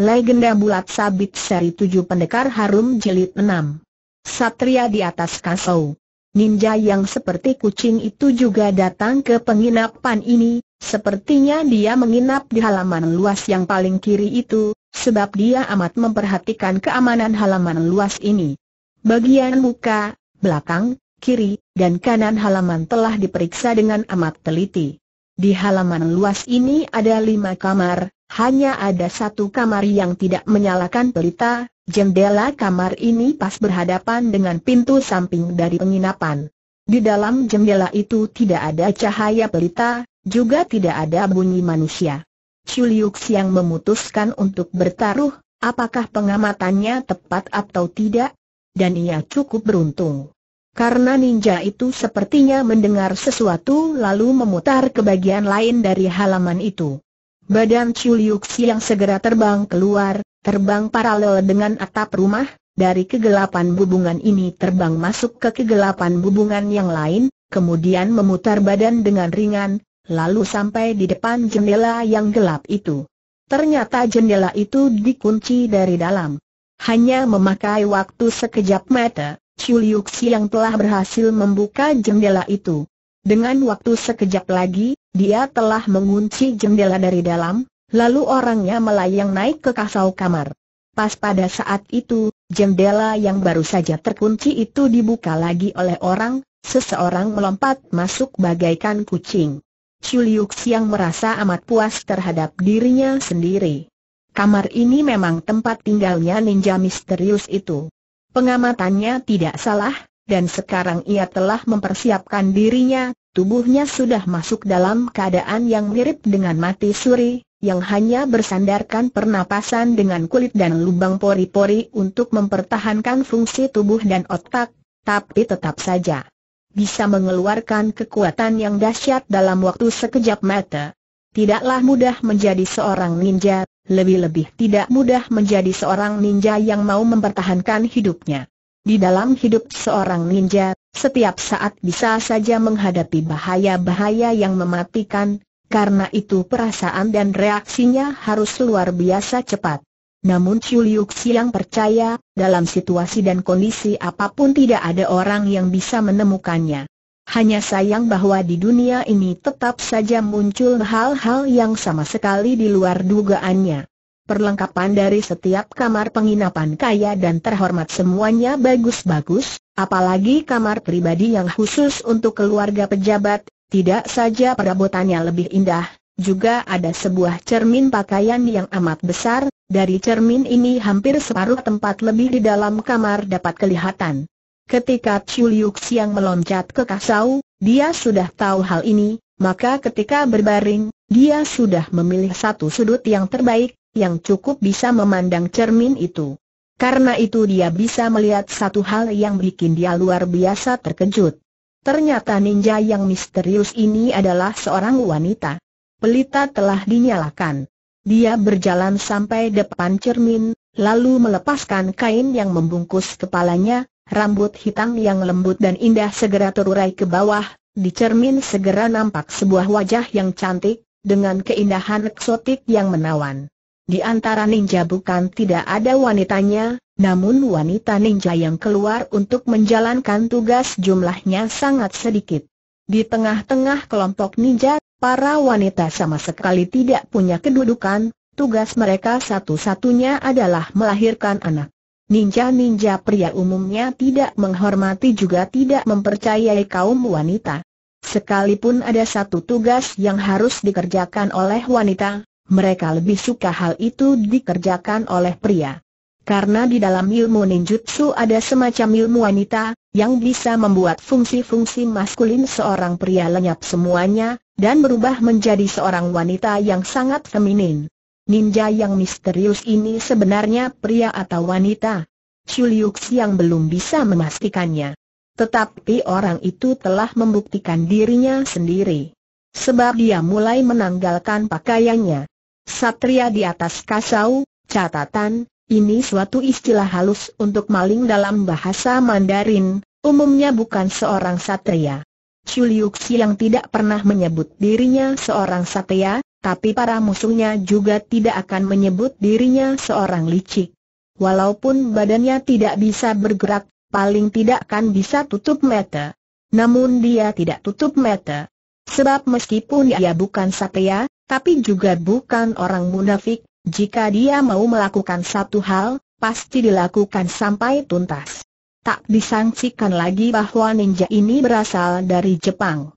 Legenda bulat sabit seri 7 pendekar harum jelit 6. Satria di atas kasau. Ninja yang seperti kucing itu juga datang ke penginapan ini, sepertinya dia menginap di halaman luas yang paling kiri itu, sebab dia amat memperhatikan keamanan halaman luas ini. Bagian muka, belakang, kiri, dan kanan halaman telah diperiksa dengan amat teliti. Di halaman luas ini ada lima kamar, hanya ada satu kamar yang tidak menyalakan pelita, jendela kamar ini pas berhadapan dengan pintu samping dari penginapan. Di dalam jendela itu tidak ada cahaya pelita, juga tidak ada bunyi manusia. Chuliuk yang memutuskan untuk bertaruh, apakah pengamatannya tepat atau tidak? Dan ia cukup beruntung. Karena ninja itu sepertinya mendengar sesuatu lalu memutar ke bagian lain dari halaman itu. Badan Chuliuxi yang segera terbang keluar, terbang paralel dengan atap rumah, dari kegelapan bubungan ini terbang masuk ke kegelapan bubungan yang lain, kemudian memutar badan dengan ringan, lalu sampai di depan jendela yang gelap itu. Ternyata jendela itu dikunci dari dalam. Hanya memakai waktu sekejap mata, Chuliuksi yang telah berhasil membuka jendela itu. Dengan waktu sekejap lagi, dia telah mengunci jendela dari dalam, lalu orangnya melayang naik ke kasau kamar. Pas pada saat itu, jendela yang baru saja terkunci itu dibuka lagi oleh orang, seseorang melompat masuk bagaikan kucing. Chuliuk yang merasa amat puas terhadap dirinya sendiri. Kamar ini memang tempat tinggalnya ninja misterius itu. Pengamatannya tidak salah, dan sekarang ia telah mempersiapkan dirinya, tubuhnya sudah masuk dalam keadaan yang mirip dengan mati suri, yang hanya bersandarkan pernapasan dengan kulit dan lubang pori-pori untuk mempertahankan fungsi tubuh dan otak, tapi tetap saja bisa mengeluarkan kekuatan yang dahsyat dalam waktu sekejap mata. Tidaklah mudah menjadi seorang ninja, lebih-lebih tidak mudah menjadi seorang ninja yang mau mempertahankan hidupnya. Di dalam hidup seorang ninja, setiap saat bisa saja menghadapi bahaya-bahaya yang mematikan, karena itu perasaan dan reaksinya harus luar biasa cepat. Namun Chu Liu percaya, dalam situasi dan kondisi apapun tidak ada orang yang bisa menemukannya. Hanya sayang bahwa di dunia ini tetap saja muncul hal-hal yang sama sekali di luar dugaannya. Perlengkapan dari setiap kamar penginapan kaya dan terhormat semuanya bagus-bagus, apalagi kamar pribadi yang khusus untuk keluarga pejabat, tidak saja perabotannya lebih indah, juga ada sebuah cermin pakaian yang amat besar, dari cermin ini hampir separuh tempat lebih di dalam kamar dapat kelihatan. Ketika Chiu Liu Xiang meloncat ke kasau, dia sudah tahu hal ini, maka ketika berbaring, dia sudah memilih satu sudut yang terbaik, yang cukup bisa memandang cermin itu. Karena itu dia bisa melihat satu hal yang bikin dia luar biasa terkejut. Ternyata ninja yang misterius ini adalah seorang wanita. Pelita telah dinyalakan. Dia berjalan sampai depan cermin, lalu melepaskan kain yang membungkus kepalanya, rambut hitam yang lembut dan indah segera terurai ke bawah, di cermin segera nampak sebuah wajah yang cantik, dengan keindahan eksotik yang menawan. Di antara ninja bukan tidak ada wanitanya, namun wanita ninja yang keluar untuk menjalankan tugas jumlahnya sangat sedikit. Di tengah-tengah kelompok ninja, para wanita sama sekali tidak punya kedudukan, tugas mereka satu-satunya adalah melahirkan anak. Ninja-ninja pria umumnya tidak menghormati juga tidak mempercayai kaum wanita. Sekalipun ada satu tugas yang harus dikerjakan oleh wanita, mereka lebih suka hal itu dikerjakan oleh pria. Karena di dalam ilmu ninjutsu ada semacam ilmu wanita, yang bisa membuat fungsi-fungsi maskulin seorang pria lenyap semuanya, dan berubah menjadi seorang wanita yang sangat feminin. Ninja yang misterius ini sebenarnya pria atau wanita? Shuliuks yang belum bisa memastikannya. Tetapi orang itu telah membuktikan dirinya sendiri. Sebab dia mulai menanggalkan pakaiannya. Satria di atas kasau, catatan, ini suatu istilah halus untuk maling dalam bahasa Mandarin, umumnya bukan seorang satria. Chuliuksi yang tidak pernah menyebut dirinya seorang satria, tapi para musuhnya juga tidak akan menyebut dirinya seorang licik. Walaupun badannya tidak bisa bergerak, paling tidak kan bisa tutup mata. Namun dia tidak tutup mata. Sebab meskipun dia bukan satya, tapi juga bukan orang munafik, jika dia mau melakukan satu hal, pasti dilakukan sampai tuntas. Tak disangsikan lagi bahwa ninja ini berasal dari Jepang.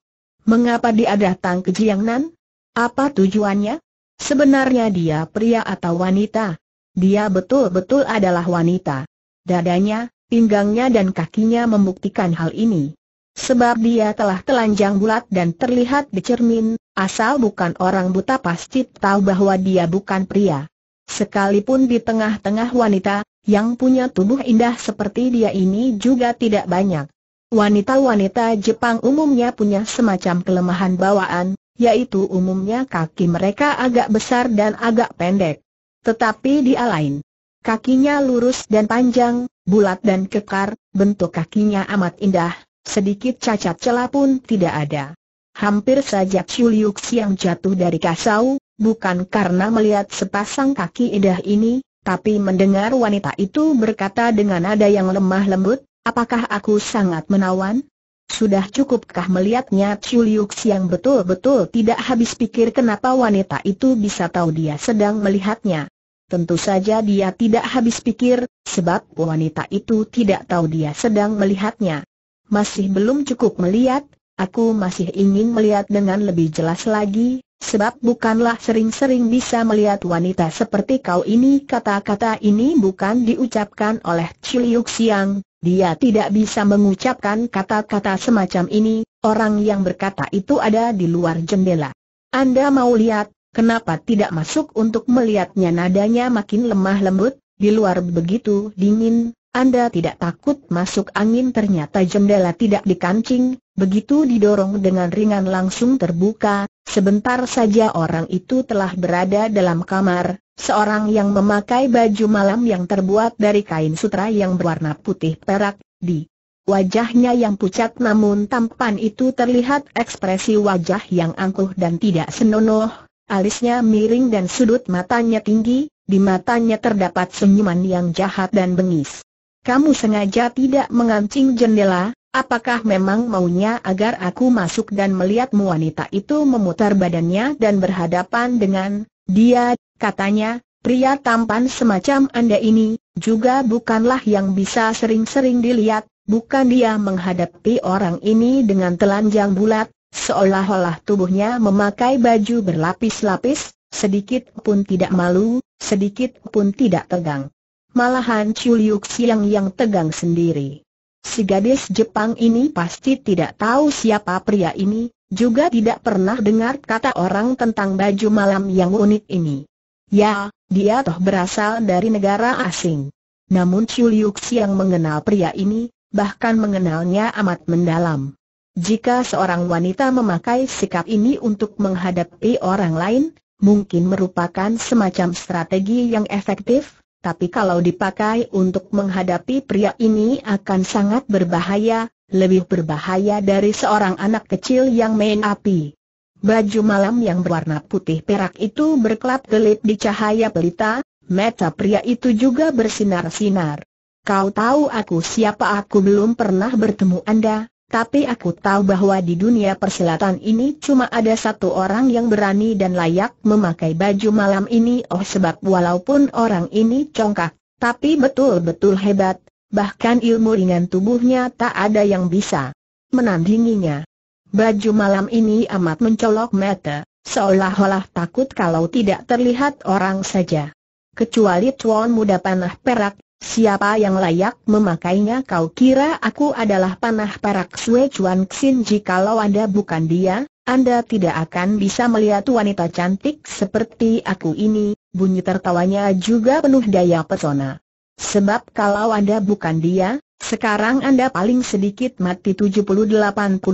Mengapa dia datang ke Jiangnan? Apa tujuannya? Sebenarnya dia pria atau wanita? Dia betul-betul adalah wanita. Dadanya, pinggangnya dan kakinya membuktikan hal ini. Sebab dia telah telanjang bulat dan terlihat cermin. asal bukan orang buta pasti tahu bahwa dia bukan pria. Sekalipun di tengah-tengah wanita, yang punya tubuh indah seperti dia ini juga tidak banyak. Wanita-wanita Jepang umumnya punya semacam kelemahan bawaan, yaitu umumnya kaki mereka agak besar dan agak pendek. Tetapi dia lain. Kakinya lurus dan panjang, bulat dan kekar, bentuk kakinya amat indah, sedikit cacat celah pun tidak ada. Hampir saja Chiu Siang jatuh dari kasau, bukan karena melihat sepasang kaki indah ini, tapi mendengar wanita itu berkata dengan nada yang lemah lembut, apakah aku sangat menawan? Sudah cukupkah melihatnya Chiu Siang betul-betul tidak habis pikir kenapa wanita itu bisa tahu dia sedang melihatnya. Tentu saja dia tidak habis pikir, sebab wanita itu tidak tahu dia sedang melihatnya. Masih belum cukup melihat, aku masih ingin melihat dengan lebih jelas lagi, sebab bukanlah sering-sering bisa melihat wanita seperti kau ini. Kata-kata ini bukan diucapkan oleh Ciliuk Siang, dia tidak bisa mengucapkan kata-kata semacam ini, orang yang berkata itu ada di luar jendela. Anda mau lihat, Kenapa tidak masuk untuk melihatnya nadanya makin lemah lembut, di luar begitu dingin, Anda tidak takut masuk angin ternyata jendela tidak dikancing, begitu didorong dengan ringan langsung terbuka, sebentar saja orang itu telah berada dalam kamar, seorang yang memakai baju malam yang terbuat dari kain sutra yang berwarna putih perak, di Wajahnya yang pucat namun tampan itu terlihat ekspresi wajah yang angkuh dan tidak senonoh, Alisnya miring dan sudut matanya tinggi, di matanya terdapat senyuman yang jahat dan bengis. Kamu sengaja tidak mengancing jendela, apakah memang maunya agar aku masuk dan melihat wanita itu memutar badannya dan berhadapan dengan dia, katanya, pria tampan semacam anda ini, juga bukanlah yang bisa sering-sering dilihat, bukan dia menghadapi orang ini dengan telanjang bulat, Seolah-olah tubuhnya memakai baju berlapis-lapis, sedikit pun tidak malu, sedikit pun tidak tegang. Malahan Chuliuk Siang yang tegang sendiri. Si gadis Jepang ini pasti tidak tahu siapa pria ini, juga tidak pernah dengar kata orang tentang baju malam yang unik ini. Ya, dia toh berasal dari negara asing. Namun Chuliuk Siang mengenal pria ini, bahkan mengenalnya amat mendalam. Jika seorang wanita memakai sikap ini untuk menghadapi orang lain, mungkin merupakan semacam strategi yang efektif, tapi kalau dipakai untuk menghadapi pria ini akan sangat berbahaya, lebih berbahaya dari seorang anak kecil yang main api. Baju malam yang berwarna putih perak itu berkelap-kelip di cahaya pelita, mata pria itu juga bersinar-sinar. Kau tahu aku siapa aku belum pernah bertemu Anda, tapi aku tahu bahwa di dunia persilatan ini cuma ada satu orang yang berani dan layak memakai baju malam ini oh sebab walaupun orang ini congkak, tapi betul-betul hebat, bahkan ilmu ringan tubuhnya tak ada yang bisa menandinginya. Baju malam ini amat mencolok mata, seolah-olah takut kalau tidak terlihat orang saja. Kecuali tuan muda panah perak Siapa yang layak memakainya kau kira aku adalah panah parak Sue Chuan Xin jikalau Anda bukan dia, Anda tidak akan bisa melihat wanita cantik seperti aku ini, bunyi tertawanya juga penuh daya pesona. Sebab kalau Anda bukan dia, sekarang Anda paling sedikit mati 70-80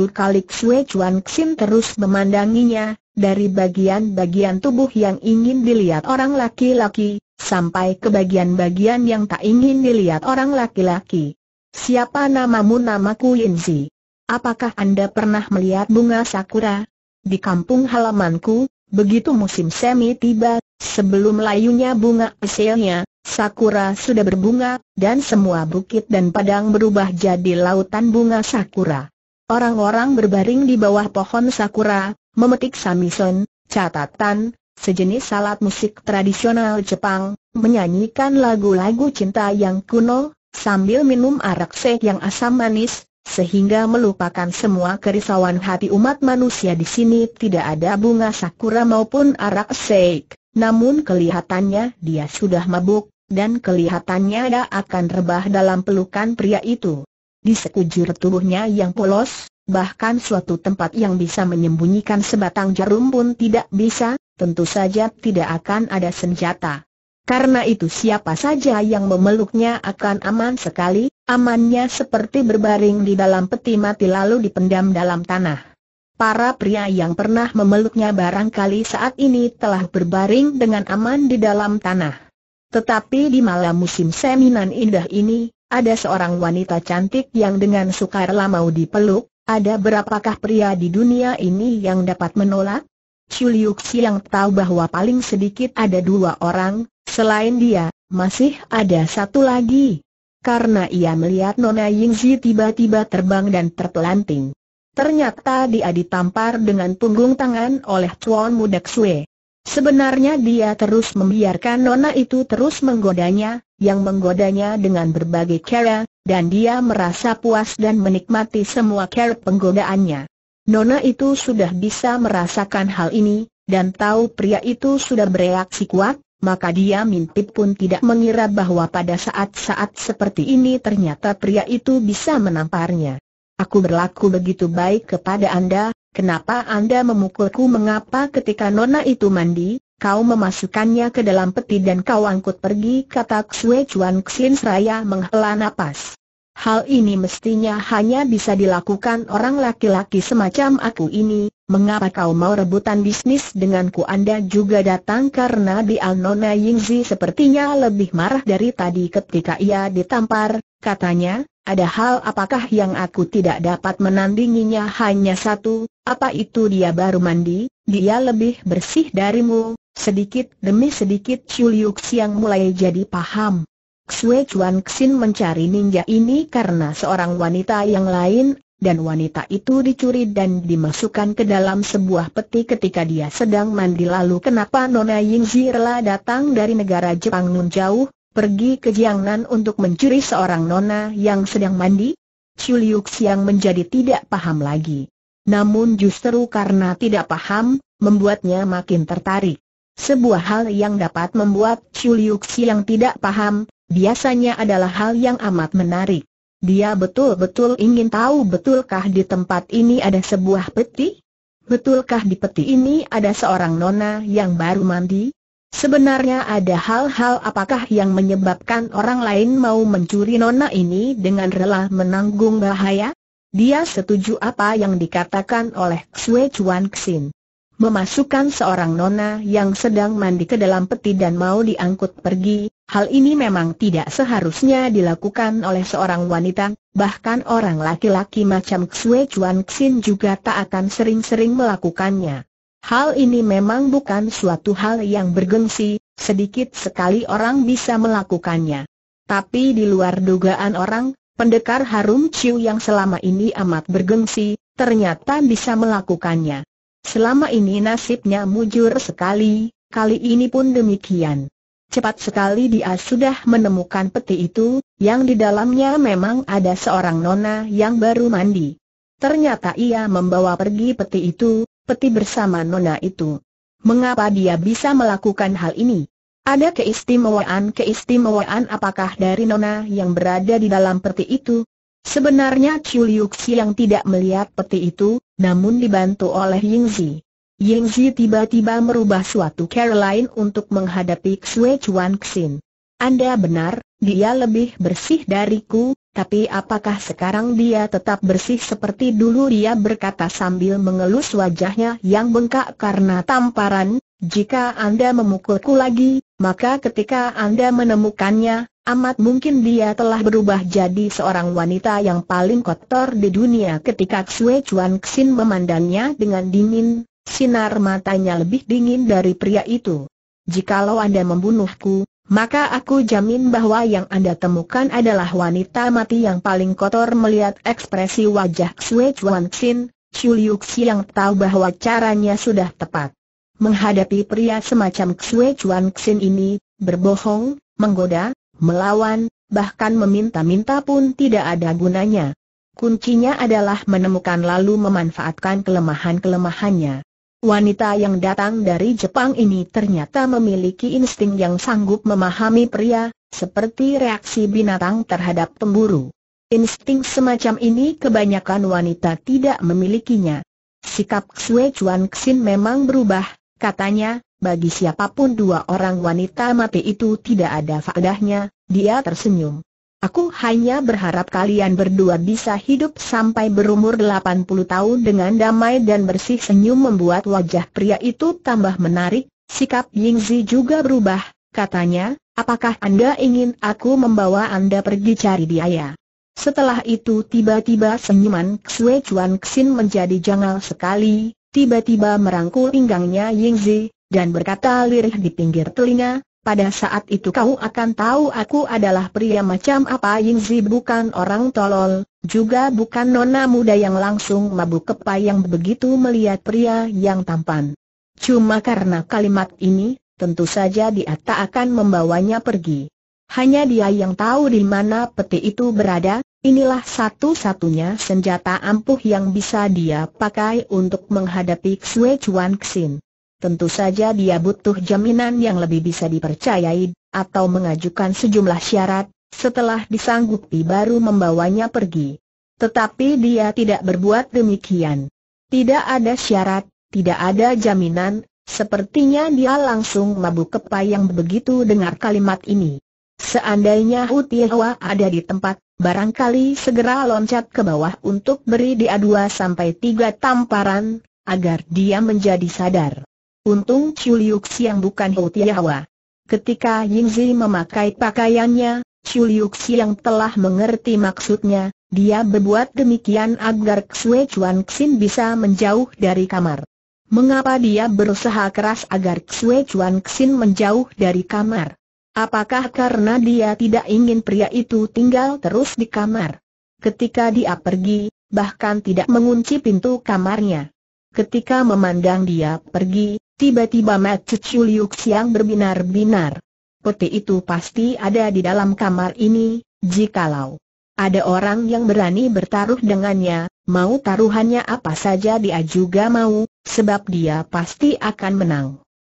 kali Sue Chuan Xin terus memandanginya, dari bagian-bagian tubuh yang ingin dilihat orang laki-laki, sampai ke bagian-bagian yang tak ingin dilihat orang laki-laki. Siapa namamu namaku Yinzi? Apakah Anda pernah melihat bunga sakura? Di kampung halamanku, begitu musim semi tiba, sebelum layunya bunga eselnya, sakura sudah berbunga, dan semua bukit dan padang berubah jadi lautan bunga sakura. Orang-orang berbaring di bawah pohon sakura, memetik samison, catatan, sejenis salat musik tradisional Jepang, menyanyikan lagu-lagu cinta yang kuno, sambil minum arak sek yang asam manis, sehingga melupakan semua kerisauan hati umat manusia di sini tidak ada bunga sakura maupun arak sek. Namun kelihatannya dia sudah mabuk, dan kelihatannya dia akan rebah dalam pelukan pria itu. Di sekujur tubuhnya yang polos, bahkan suatu tempat yang bisa menyembunyikan sebatang jarum pun tidak bisa, tentu saja tidak akan ada senjata. Karena itu siapa saja yang memeluknya akan aman sekali, amannya seperti berbaring di dalam peti mati lalu dipendam dalam tanah. Para pria yang pernah memeluknya barangkali saat ini telah berbaring dengan aman di dalam tanah. Tetapi di malam musim seminan indah ini, ada seorang wanita cantik yang dengan sukarela mau dipeluk, ada berapakah pria di dunia ini yang dapat menolak? Chuliuk Siang tahu bahwa paling sedikit ada dua orang, selain dia, masih ada satu lagi. Karena ia melihat Nona Yingzi tiba-tiba terbang dan terpelanting. Ternyata dia ditampar dengan punggung tangan oleh Tuan Muda Sue. Sebenarnya dia terus membiarkan Nona itu terus menggodanya, yang menggodanya dengan berbagai cara, dan dia merasa puas dan menikmati semua cara penggodaannya. Nona itu sudah bisa merasakan hal ini, dan tahu pria itu sudah bereaksi kuat, maka dia mintip pun tidak mengira bahwa pada saat-saat seperti ini ternyata pria itu bisa menamparnya. Aku berlaku begitu baik kepada Anda, kenapa Anda memukulku mengapa ketika Nona itu mandi, kau memasukkannya ke dalam peti dan kau angkut pergi kata Xue Chuan Xin Seraya menghela napas. Hal ini mestinya hanya bisa dilakukan orang laki-laki semacam aku ini, mengapa kau mau rebutan bisnis denganku Anda juga datang karena di Alnona Yingzi sepertinya lebih marah dari tadi ketika ia ditampar, katanya, ada hal apakah yang aku tidak dapat menandinginya hanya satu, apa itu dia baru mandi, dia lebih bersih darimu, sedikit demi sedikit Chuliuks yang mulai jadi paham. Xue Chuan Xin mencari ninja ini karena seorang wanita yang lain, dan wanita itu dicuri dan dimasukkan ke dalam sebuah peti ketika dia sedang mandi lalu kenapa Nona Ying Zirla datang dari negara Jepang nun jauh, pergi ke Jiangnan untuk mencuri seorang Nona yang sedang mandi? Chiu Liu Xiang menjadi tidak paham lagi. Namun justru karena tidak paham, membuatnya makin tertarik. Sebuah hal yang dapat membuat Chiu Liu Xiang tidak paham, biasanya adalah hal yang amat menarik. Dia betul-betul ingin tahu betulkah di tempat ini ada sebuah peti? Betulkah di peti ini ada seorang nona yang baru mandi? Sebenarnya ada hal-hal apakah yang menyebabkan orang lain mau mencuri nona ini dengan rela menanggung bahaya? Dia setuju apa yang dikatakan oleh Xue Chuan Xin. Memasukkan seorang nona yang sedang mandi ke dalam peti dan mau diangkut pergi, Hal ini memang tidak seharusnya dilakukan oleh seorang wanita, bahkan orang laki-laki macam Xue Chuan Xin juga tak akan sering-sering melakukannya. Hal ini memang bukan suatu hal yang bergengsi, sedikit sekali orang bisa melakukannya. Tapi di luar dugaan orang, pendekar harum Ciu yang selama ini amat bergengsi, ternyata bisa melakukannya. Selama ini nasibnya mujur sekali, kali ini pun demikian. Cepat sekali dia sudah menemukan peti itu, yang di dalamnya memang ada seorang nona yang baru mandi. Ternyata ia membawa pergi peti itu, peti bersama nona itu. Mengapa dia bisa melakukan hal ini? Ada keistimewaan-keistimewaan apakah dari nona yang berada di dalam peti itu? Sebenarnya Chu yang tidak melihat peti itu, namun dibantu oleh Yingzi. Ying Zi tiba-tiba merubah suatu cara lain untuk menghadapi Xue Chuan Xin. Anda benar, dia lebih bersih dariku, tapi apakah sekarang dia tetap bersih seperti dulu dia berkata sambil mengelus wajahnya yang bengkak karena tamparan, jika Anda memukulku lagi, maka ketika Anda menemukannya, amat mungkin dia telah berubah jadi seorang wanita yang paling kotor di dunia ketika Xue Chuan Xin memandangnya dengan dingin, Sinar matanya lebih dingin dari pria itu. Jikalau Anda membunuhku, maka aku jamin bahwa yang Anda temukan adalah wanita mati yang paling kotor melihat ekspresi wajah Xue Chuan Xin, Chu Liuxi yang tahu bahwa caranya sudah tepat. Menghadapi pria semacam Xue Chuan Xin ini, berbohong, menggoda, melawan, bahkan meminta-minta pun tidak ada gunanya. Kuncinya adalah menemukan lalu memanfaatkan kelemahan-kelemahannya. Wanita yang datang dari Jepang ini ternyata memiliki insting yang sanggup memahami pria, seperti reaksi binatang terhadap pemburu. Insting semacam ini kebanyakan wanita tidak memilikinya. Sikap Xue Chuan Xin memang berubah, katanya, bagi siapapun dua orang wanita mati itu tidak ada faedahnya, dia tersenyum. Aku hanya berharap kalian berdua bisa hidup sampai berumur 80 tahun dengan damai dan bersih senyum membuat wajah pria itu tambah menarik, sikap Yingzi juga berubah, katanya, apakah Anda ingin aku membawa Anda pergi cari dia ya? Setelah itu tiba-tiba senyuman Xue Chuan Xin menjadi janggal sekali, tiba-tiba merangkul pinggangnya Yingzi, dan berkata lirih di pinggir telinga, pada saat itu kau akan tahu aku adalah pria macam apa Yingzi bukan orang tolol, juga bukan nona muda yang langsung mabuk kepayang begitu melihat pria yang tampan. Cuma karena kalimat ini, tentu saja dia tak akan membawanya pergi. Hanya dia yang tahu di mana peti itu berada, inilah satu-satunya senjata ampuh yang bisa dia pakai untuk menghadapi Xue Chuan Xin tentu saja dia butuh jaminan yang lebih bisa dipercayai, atau mengajukan sejumlah syarat, setelah disanggupi baru membawanya pergi. Tetapi dia tidak berbuat demikian. Tidak ada syarat, tidak ada jaminan, sepertinya dia langsung mabuk kepayang begitu dengar kalimat ini. Seandainya Hutiawa ada di tempat, barangkali segera loncat ke bawah untuk beri dia dua sampai tiga tamparan, agar dia menjadi sadar. Untung Chu Liu Xiang bukan Ho Tiawa. Ketika Yingzi memakai pakaiannya, Chu Liu Xiang telah mengerti maksudnya, dia berbuat demikian agar Xue Chuan Xin bisa menjauh dari kamar. Mengapa dia berusaha keras agar Xue Chuan Xin menjauh dari kamar? Apakah karena dia tidak ingin pria itu tinggal terus di kamar? Ketika dia pergi, bahkan tidak mengunci pintu kamarnya. Ketika memandang dia pergi, Tiba-tiba Mat Cucu Liuk Siang berbinar-binar. Peti itu pasti ada di dalam kamar ini, jikalau ada orang yang berani bertaruh dengannya, mau taruhannya apa saja dia juga mau, sebab dia pasti akan menang.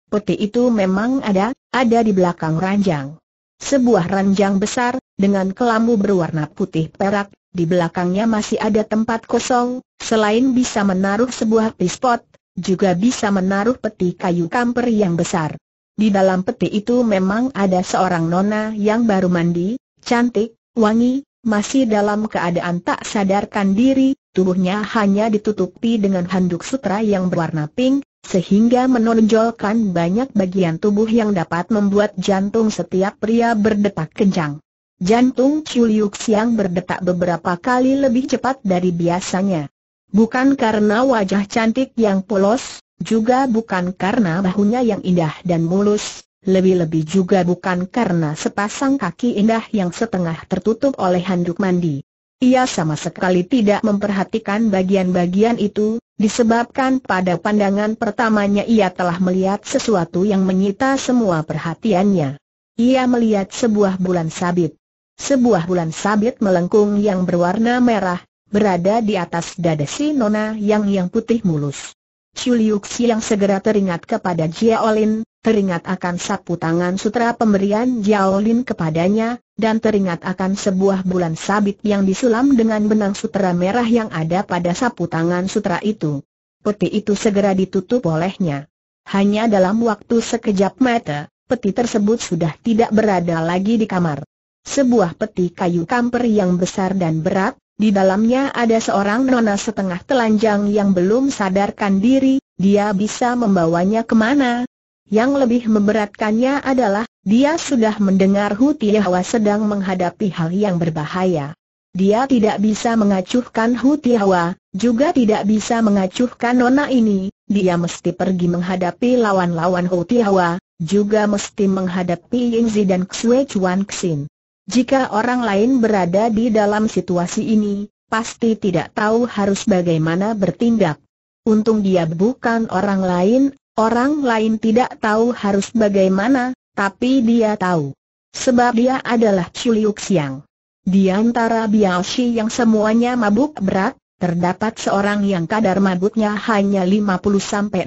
Peti itu memang ada, ada di belakang ranjang. Sebuah ranjang besar, dengan kelambu berwarna putih perak, di belakangnya masih ada tempat kosong, selain bisa menaruh sebuah pispot, juga bisa menaruh peti kayu kamper yang besar. Di dalam peti itu memang ada seorang nona yang baru mandi, cantik, wangi, masih dalam keadaan tak sadarkan diri, tubuhnya hanya ditutupi dengan handuk sutra yang berwarna pink, sehingga menonjolkan banyak bagian tubuh yang dapat membuat jantung setiap pria berdetak kencang. Jantung Chuliuks yang berdetak beberapa kali lebih cepat dari biasanya. Bukan karena wajah cantik yang polos, juga bukan karena bahunya yang indah dan mulus, lebih-lebih juga bukan karena sepasang kaki indah yang setengah tertutup oleh handuk mandi. Ia sama sekali tidak memperhatikan bagian-bagian itu, disebabkan pada pandangan pertamanya ia telah melihat sesuatu yang menyita semua perhatiannya. Ia melihat sebuah bulan sabit. Sebuah bulan sabit melengkung yang berwarna merah, berada di atas dada si nona yang yang putih mulus. Chuliuxi yang segera teringat kepada Jiaolin, teringat akan sapu tangan sutra pemberian Jiaolin kepadanya, dan teringat akan sebuah bulan sabit yang disulam dengan benang sutra merah yang ada pada sapu tangan sutra itu. Peti itu segera ditutup olehnya. Hanya dalam waktu sekejap mata, peti tersebut sudah tidak berada lagi di kamar. Sebuah peti kayu kamper yang besar dan berat, di dalamnya ada seorang nona setengah telanjang yang belum sadarkan diri, dia bisa membawanya kemana. Yang lebih memberatkannya adalah, dia sudah mendengar Hutiawa sedang menghadapi hal yang berbahaya. Dia tidak bisa mengacuhkan Hutiawa, juga tidak bisa mengacuhkan nona ini, dia mesti pergi menghadapi lawan-lawan Hutiawa, juga mesti menghadapi Yingzi dan Xue Chuan Xin. Jika orang lain berada di dalam situasi ini, pasti tidak tahu harus bagaimana bertindak. Untung dia bukan orang lain, orang lain tidak tahu harus bagaimana, tapi dia tahu. Sebab dia adalah Chuliuk Siang. Di antara Biaoshi yang semuanya mabuk berat, terdapat seorang yang kadar mabuknya hanya 50-60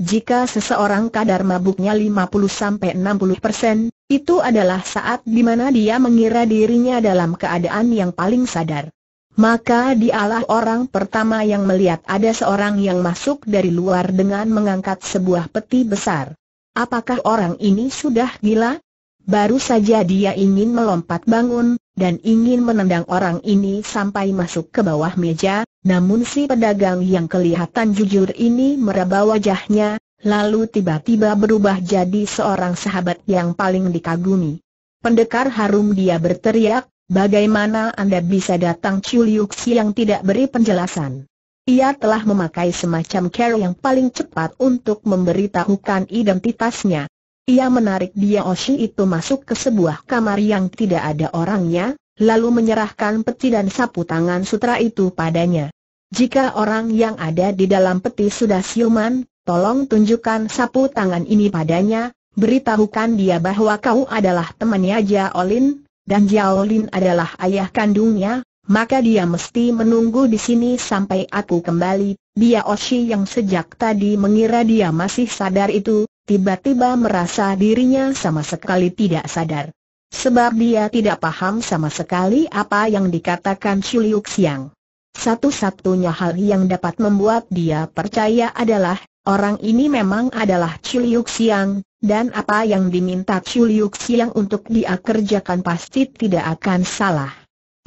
jika seseorang kadar mabuknya 50-60 itu adalah saat di mana dia mengira dirinya dalam keadaan yang paling sadar. Maka dialah orang pertama yang melihat ada seorang yang masuk dari luar dengan mengangkat sebuah peti besar. Apakah orang ini sudah gila? Baru saja dia ingin melompat bangun, dan ingin menendang orang ini sampai masuk ke bawah meja, namun si pedagang yang kelihatan jujur ini meraba wajahnya, lalu tiba-tiba berubah jadi seorang sahabat yang paling dikagumi. Pendekar harum dia berteriak, bagaimana Anda bisa datang Chuliuksi yang tidak beri penjelasan? Ia telah memakai semacam care yang paling cepat untuk memberitahukan identitasnya, ia menarik dia Oshi itu masuk ke sebuah kamar yang tidak ada orangnya, lalu menyerahkan peti dan sapu tangan sutra itu padanya. Jika orang yang ada di dalam peti sudah siuman, tolong tunjukkan sapu tangan ini padanya, beritahukan dia bahwa kau adalah temannya Jaolin, dan Jaolin adalah ayah kandungnya, maka dia mesti menunggu di sini sampai aku kembali. Dia Oshi yang sejak tadi mengira dia masih sadar itu, tiba-tiba merasa dirinya sama sekali tidak sadar. Sebab dia tidak paham sama sekali apa yang dikatakan Shuliuk Siang. Satu-satunya hal yang dapat membuat dia percaya adalah, orang ini memang adalah Chuliuk Siang, dan apa yang diminta Chuliuk Siang untuk dia kerjakan pasti tidak akan salah.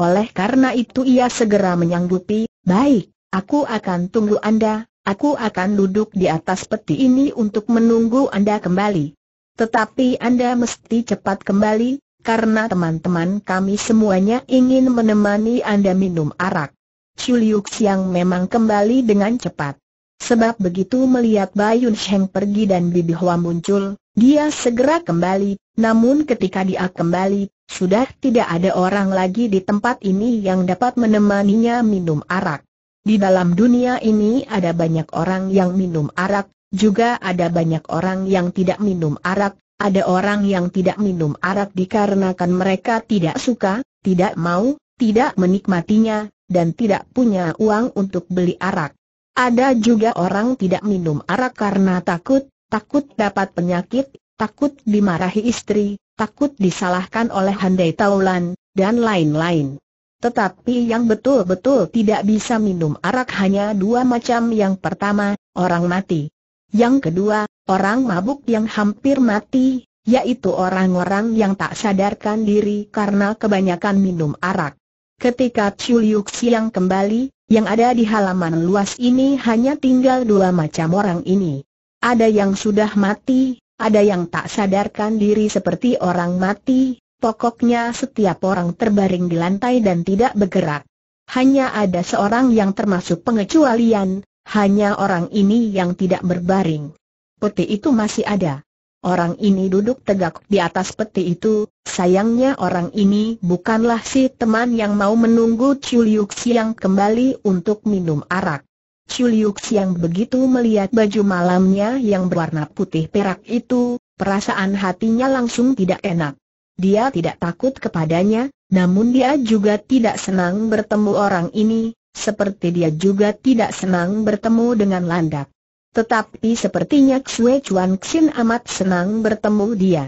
Oleh karena itu ia segera menyanggupi, baik, aku akan tunggu Anda, Aku akan duduk di atas peti ini untuk menunggu Anda kembali. Tetapi Anda mesti cepat kembali, karena teman-teman kami semuanya ingin menemani Anda minum arak. Chuliuk Siang memang kembali dengan cepat. Sebab begitu melihat Bayun Sheng pergi dan Bibi Hua muncul, dia segera kembali, namun ketika dia kembali, sudah tidak ada orang lagi di tempat ini yang dapat menemaninya minum arak. Di dalam dunia ini ada banyak orang yang minum arak, juga ada banyak orang yang tidak minum arak, ada orang yang tidak minum arak dikarenakan mereka tidak suka, tidak mau, tidak menikmatinya, dan tidak punya uang untuk beli arak. Ada juga orang tidak minum arak karena takut, takut dapat penyakit, takut dimarahi istri, takut disalahkan oleh handai taulan, dan lain-lain. Tetapi yang betul-betul tidak bisa minum arak hanya dua macam yang pertama, orang mati. Yang kedua, orang mabuk yang hampir mati, yaitu orang-orang yang tak sadarkan diri karena kebanyakan minum arak. Ketika Chiu Liu Xiang kembali, yang ada di halaman luas ini hanya tinggal dua macam orang ini. Ada yang sudah mati, ada yang tak sadarkan diri seperti orang mati, Pokoknya setiap orang terbaring di lantai dan tidak bergerak. Hanya ada seorang yang termasuk pengecualian, hanya orang ini yang tidak berbaring. Peti itu masih ada. Orang ini duduk tegak di atas peti itu, sayangnya orang ini bukanlah si teman yang mau menunggu Chuliuk Siang kembali untuk minum arak. Chuliuk Siang begitu melihat baju malamnya yang berwarna putih perak itu, perasaan hatinya langsung tidak enak. Dia tidak takut kepadanya, namun dia juga tidak senang bertemu orang ini, seperti dia juga tidak senang bertemu dengan landak. Tetapi sepertinya Xue Chuan Xin amat senang bertemu dia.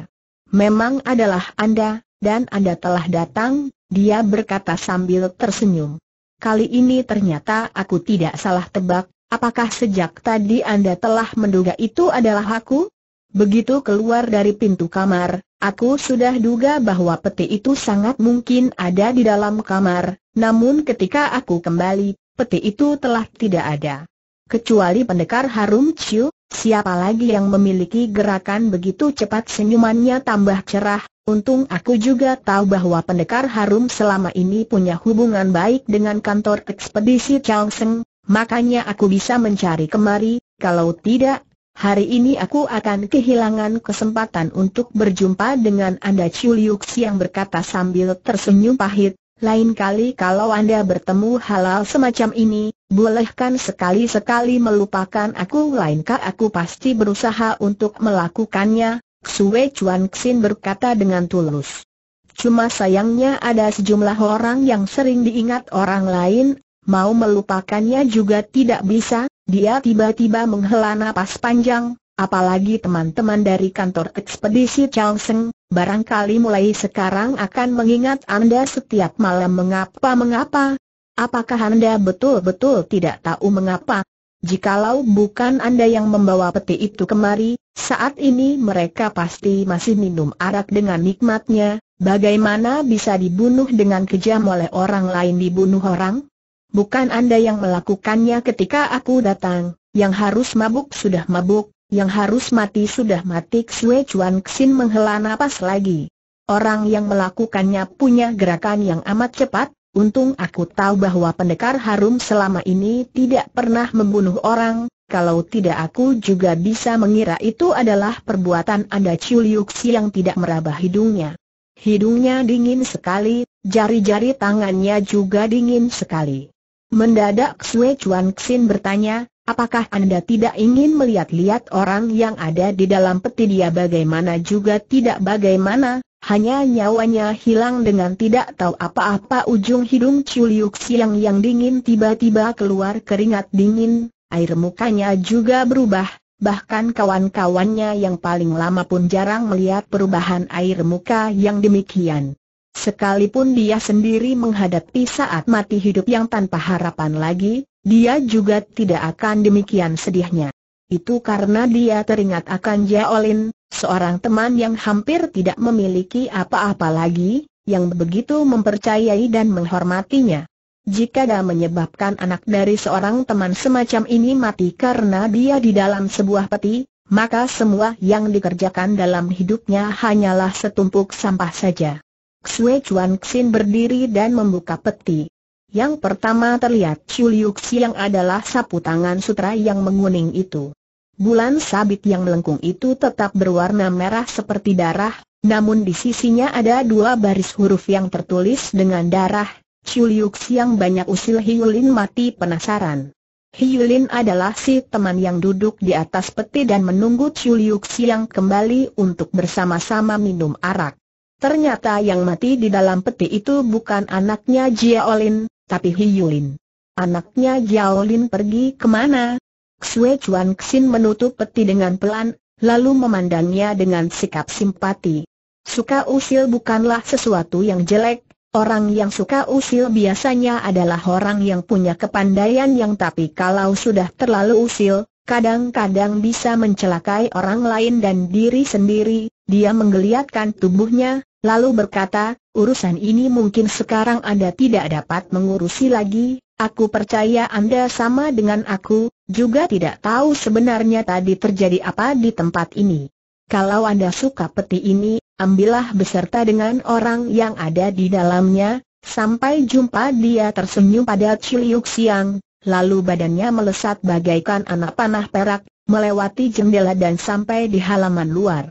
Memang adalah Anda, dan Anda telah datang, dia berkata sambil tersenyum. Kali ini ternyata aku tidak salah tebak, apakah sejak tadi Anda telah menduga itu adalah aku? Begitu keluar dari pintu kamar, aku sudah duga bahwa peti itu sangat mungkin ada di dalam kamar, namun ketika aku kembali, peti itu telah tidak ada. Kecuali pendekar harum Chiu, siapa lagi yang memiliki gerakan begitu cepat senyumannya tambah cerah, untung aku juga tahu bahwa pendekar harum selama ini punya hubungan baik dengan kantor ekspedisi Chang Seng, makanya aku bisa mencari kemari, kalau tidak, Hari ini aku akan kehilangan kesempatan untuk berjumpa dengan Anda Chiu Liuk yang berkata sambil tersenyum pahit, lain kali kalau Anda bertemu halal semacam ini, bolehkan sekali-sekali melupakan aku lainkah aku pasti berusaha untuk melakukannya, Xue Chuan Xin berkata dengan tulus. Cuma sayangnya ada sejumlah orang yang sering diingat orang lain, mau melupakannya juga tidak bisa, dia tiba-tiba menghela napas panjang, apalagi teman-teman dari kantor ekspedisi Changseng, barangkali mulai sekarang akan mengingat Anda setiap malam mengapa-mengapa. Apakah Anda betul-betul tidak tahu mengapa? Jikalau bukan Anda yang membawa peti itu kemari, saat ini mereka pasti masih minum arak dengan nikmatnya, bagaimana bisa dibunuh dengan kejam oleh orang lain dibunuh orang? Bukan Anda yang melakukannya ketika aku datang, yang harus mabuk sudah mabuk, yang harus mati sudah mati Xue Chuan Xin menghela napas lagi. Orang yang melakukannya punya gerakan yang amat cepat, untung aku tahu bahwa pendekar harum selama ini tidak pernah membunuh orang, kalau tidak aku juga bisa mengira itu adalah perbuatan Anda Chiu Liuxi yang tidak meraba hidungnya. Hidungnya dingin sekali, jari-jari tangannya juga dingin sekali. Mendadak Xue Chuan Xin bertanya, apakah Anda tidak ingin melihat-lihat orang yang ada di dalam peti dia bagaimana juga tidak bagaimana, hanya nyawanya hilang dengan tidak tahu apa-apa ujung hidung Liu Xiang yang dingin tiba-tiba keluar keringat dingin, air mukanya juga berubah, bahkan kawan-kawannya yang paling lama pun jarang melihat perubahan air muka yang demikian. Sekalipun dia sendiri menghadapi saat mati hidup yang tanpa harapan lagi, dia juga tidak akan demikian sedihnya. Itu karena dia teringat akan Jaolin, seorang teman yang hampir tidak memiliki apa-apa lagi, yang begitu mempercayai dan menghormatinya. Jika dia menyebabkan anak dari seorang teman semacam ini mati karena dia di dalam sebuah peti, maka semua yang dikerjakan dalam hidupnya hanyalah setumpuk sampah saja. Xue Chuan Xin berdiri dan membuka peti. Yang pertama terlihat Chu Liu Xiang adalah sapu tangan sutra yang menguning itu. Bulan sabit yang melengkung itu tetap berwarna merah seperti darah, namun di sisinya ada dua baris huruf yang tertulis dengan darah, Chu Liu Xiang banyak usil Hiulin mati penasaran. Hiulin adalah si teman yang duduk di atas peti dan menunggu Chu Liu Xiang kembali untuk bersama-sama minum arak. Ternyata yang mati di dalam peti itu bukan anaknya Jiaolin, tapi Hiyulin. Anaknya Jiaolin pergi kemana? Xue Chuan Xin menutup peti dengan pelan, lalu memandangnya dengan sikap simpati. Suka usil bukanlah sesuatu yang jelek, orang yang suka usil biasanya adalah orang yang punya kepandaian yang tapi kalau sudah terlalu usil, kadang-kadang bisa mencelakai orang lain dan diri sendiri, dia menggeliatkan tubuhnya, lalu berkata, urusan ini mungkin sekarang Anda tidak dapat mengurusi lagi, aku percaya Anda sama dengan aku, juga tidak tahu sebenarnya tadi terjadi apa di tempat ini. Kalau Anda suka peti ini, ambillah beserta dengan orang yang ada di dalamnya, sampai jumpa dia tersenyum pada Chiliuk Siang, lalu badannya melesat bagaikan anak panah perak, melewati jendela dan sampai di halaman luar.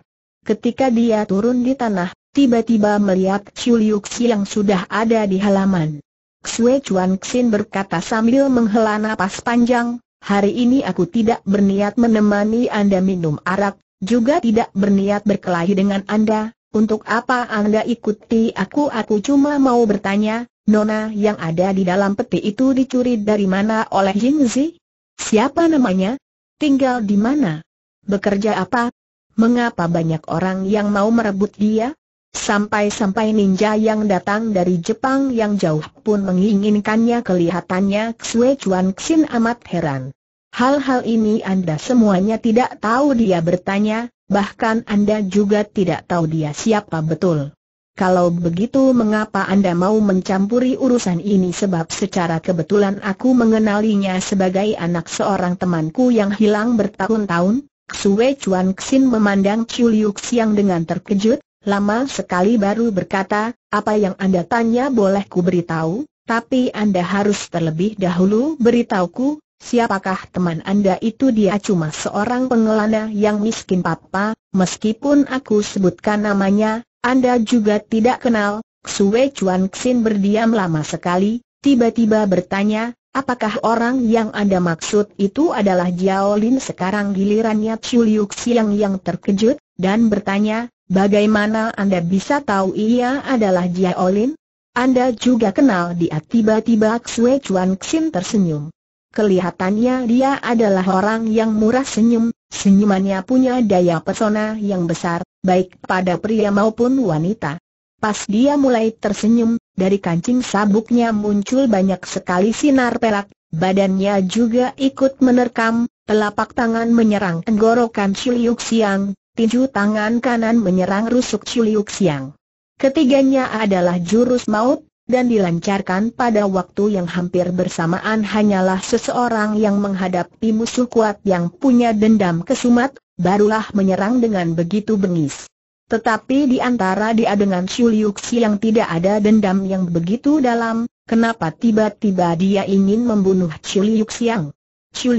Ketika dia turun di tanah, tiba-tiba melihat Chiu Liuxi yang sudah ada di halaman. Xue Chuan Xin berkata sambil menghela napas panjang, hari ini aku tidak berniat menemani Anda minum arak, juga tidak berniat berkelahi dengan Anda, untuk apa Anda ikuti aku aku cuma mau bertanya, Nona yang ada di dalam peti itu dicuri dari mana oleh Jin Zi? Siapa namanya? Tinggal di mana? Bekerja apa? Mengapa banyak orang yang mau merebut dia? Sampai-sampai ninja yang datang dari Jepang yang jauh pun menginginkannya kelihatannya Xue Chuan Xin amat heran. Hal-hal ini Anda semuanya tidak tahu dia bertanya, bahkan Anda juga tidak tahu dia siapa betul. Kalau begitu mengapa Anda mau mencampuri urusan ini sebab secara kebetulan aku mengenalinya sebagai anak seorang temanku yang hilang bertahun-tahun? Xue Chuan Xin memandang Chiu Liu Xiang dengan terkejut, lama sekali baru berkata, apa yang Anda tanya boleh ku beritahu, tapi Anda harus terlebih dahulu beritahuku, Siapakah teman Anda itu dia cuma seorang pengelana yang miskin papa, meskipun aku sebutkan namanya, anda juga tidak kenal, Xue Chuan Xin berdiam lama sekali, tiba-tiba bertanya, apakah orang yang Anda maksud itu adalah Jiao Lin sekarang gilirannya Chu Liu Xiang yang terkejut, dan bertanya, bagaimana Anda bisa tahu ia adalah Jiao Lin? Anda juga kenal dia tiba-tiba Xue Chuan Xin tersenyum. Kelihatannya dia adalah orang yang murah senyum, senyumannya punya daya pesona yang besar, baik pada pria maupun wanita. Pas dia mulai tersenyum, dari kancing sabuknya muncul banyak sekali sinar perak, badannya juga ikut menerkam, telapak tangan menyerang tenggorokan Chiliuk Siang, tinju tangan kanan menyerang rusuk Chiliuk Siang. Ketiganya adalah jurus maut, dan dilancarkan pada waktu yang hampir bersamaan hanyalah seseorang yang menghadapi musuh kuat yang punya dendam kesumat, barulah menyerang dengan begitu bengis. Tetapi di antara dia dengan Xu Xi yang tidak ada dendam yang begitu dalam, kenapa tiba-tiba dia ingin membunuh Xu yang? Xu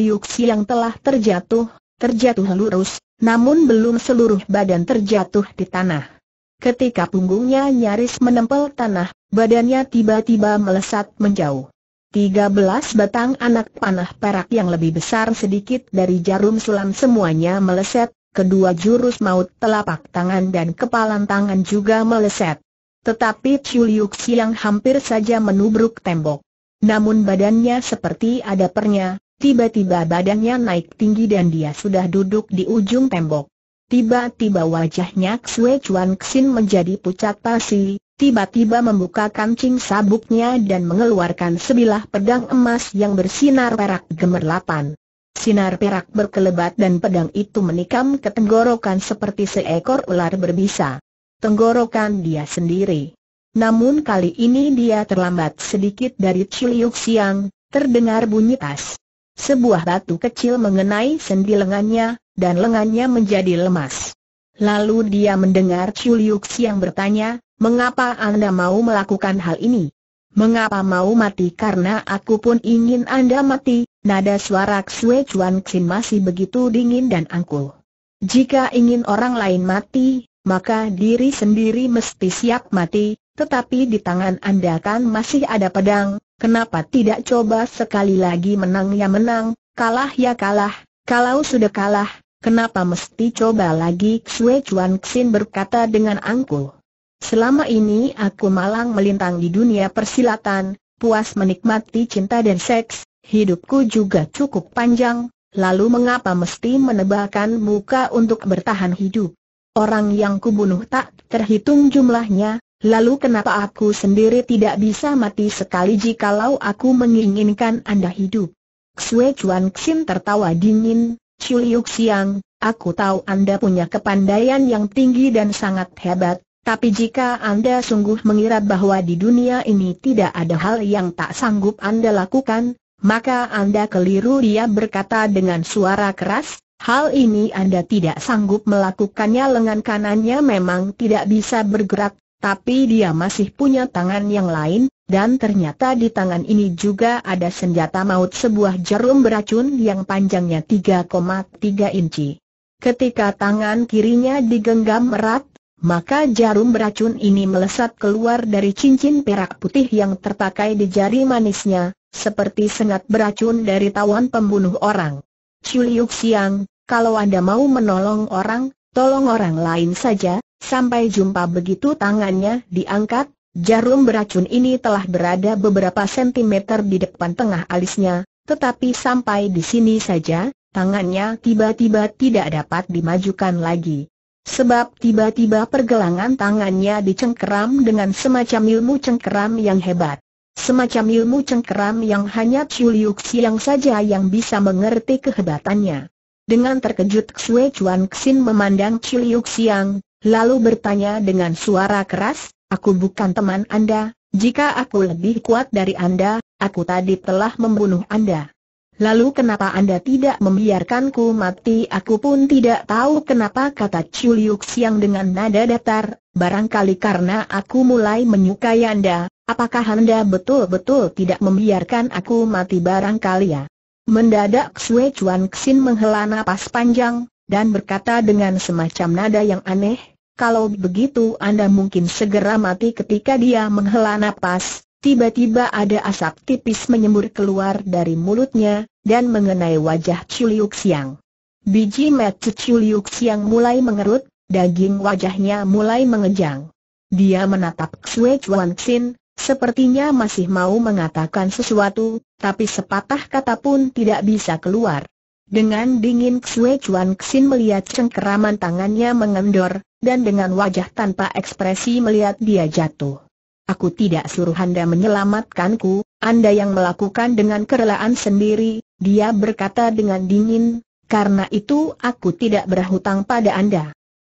yang telah terjatuh, terjatuh lurus, namun belum seluruh badan terjatuh di tanah. Ketika punggungnya nyaris menempel tanah, badannya tiba-tiba melesat menjauh. 13 batang anak panah perak yang lebih besar sedikit dari jarum sulam semuanya meleset, kedua jurus maut telapak tangan dan kepalan tangan juga meleset. Tetapi Chiu Liu Xiang hampir saja menubruk tembok. Namun badannya seperti ada pernya, tiba-tiba badannya naik tinggi dan dia sudah duduk di ujung tembok. Tiba-tiba wajahnya Xue Chuan Xin menjadi pucat pasi, tiba-tiba membuka kancing sabuknya dan mengeluarkan sebilah pedang emas yang bersinar perak gemerlapan. Sinar perak berkelebat dan pedang itu menikam ke tenggorokan seperti seekor ular berbisa. Tenggorokan dia sendiri. Namun kali ini dia terlambat sedikit dari Ciliuk Siang, terdengar bunyi tas. Sebuah batu kecil mengenai sendi lengannya, dan lengannya menjadi lemas. Lalu dia mendengar Chuliuk yang bertanya, mengapa Anda mau melakukan hal ini? Mengapa mau mati karena aku pun ingin Anda mati? Nada suara Xue Chuan Xin masih begitu dingin dan angkuh. Jika ingin orang lain mati, maka diri sendiri mesti siap mati, tetapi di tangan Anda kan masih ada pedang, kenapa tidak coba sekali lagi menang ya menang, kalah ya kalah, kalau sudah kalah, Kenapa mesti coba lagi? Xue Chuan Xin berkata dengan angkuh. Selama ini aku malang melintang di dunia persilatan, puas menikmati cinta dan seks, hidupku juga cukup panjang, lalu mengapa mesti menebalkan muka untuk bertahan hidup? Orang yang kubunuh tak terhitung jumlahnya, lalu kenapa aku sendiri tidak bisa mati sekali jikalau aku menginginkan Anda hidup? Xue Chuan Xin tertawa dingin, Chuliuk Siang, aku tahu Anda punya kepandaian yang tinggi dan sangat hebat, tapi jika Anda sungguh mengira bahwa di dunia ini tidak ada hal yang tak sanggup Anda lakukan, maka Anda keliru dia berkata dengan suara keras, hal ini Anda tidak sanggup melakukannya lengan kanannya memang tidak bisa bergerak, tapi dia masih punya tangan yang lain, dan ternyata di tangan ini juga ada senjata maut sebuah jarum beracun yang panjangnya 3,3 inci. Ketika tangan kirinya digenggam erat, maka jarum beracun ini melesat keluar dari cincin perak putih yang terpakai di jari manisnya, seperti sengat beracun dari tawan pembunuh orang. Chuliuk Siang, kalau Anda mau menolong orang, tolong orang lain saja, sampai jumpa begitu tangannya diangkat, Jarum beracun ini telah berada beberapa sentimeter di depan tengah alisnya, tetapi sampai di sini saja, tangannya tiba-tiba tidak dapat dimajukan lagi. Sebab tiba-tiba pergelangan tangannya dicengkeram dengan semacam ilmu cengkeram yang hebat. Semacam ilmu cengkeram yang hanya Chuliuk Siang saja yang bisa mengerti kehebatannya. Dengan terkejut Xue Chuan Xin memandang Chuliuk Siang, lalu bertanya dengan suara keras, aku bukan teman Anda, jika aku lebih kuat dari Anda, aku tadi telah membunuh Anda. Lalu kenapa Anda tidak membiarkanku mati? Aku pun tidak tahu kenapa kata Chuliuk Siang dengan nada datar, barangkali karena aku mulai menyukai Anda, apakah Anda betul-betul tidak membiarkan aku mati barangkali ya? Mendadak Xue Chuan Xin menghela napas panjang, dan berkata dengan semacam nada yang aneh, kalau begitu Anda mungkin segera mati ketika dia menghela nafas. tiba-tiba ada asap tipis menyembur keluar dari mulutnya, dan mengenai wajah Chuliuk Siang. Biji mata Chuliuk Siang mulai mengerut, daging wajahnya mulai mengejang. Dia menatap Xue Chuan Xin, sepertinya masih mau mengatakan sesuatu, tapi sepatah kata pun tidak bisa keluar. Dengan dingin Xue Chuan Xin melihat cengkeraman tangannya mengendor, dan dengan wajah tanpa ekspresi melihat dia jatuh. Aku tidak suruh Anda menyelamatkanku, Anda yang melakukan dengan kerelaan sendiri, dia berkata dengan dingin, karena itu aku tidak berhutang pada Anda.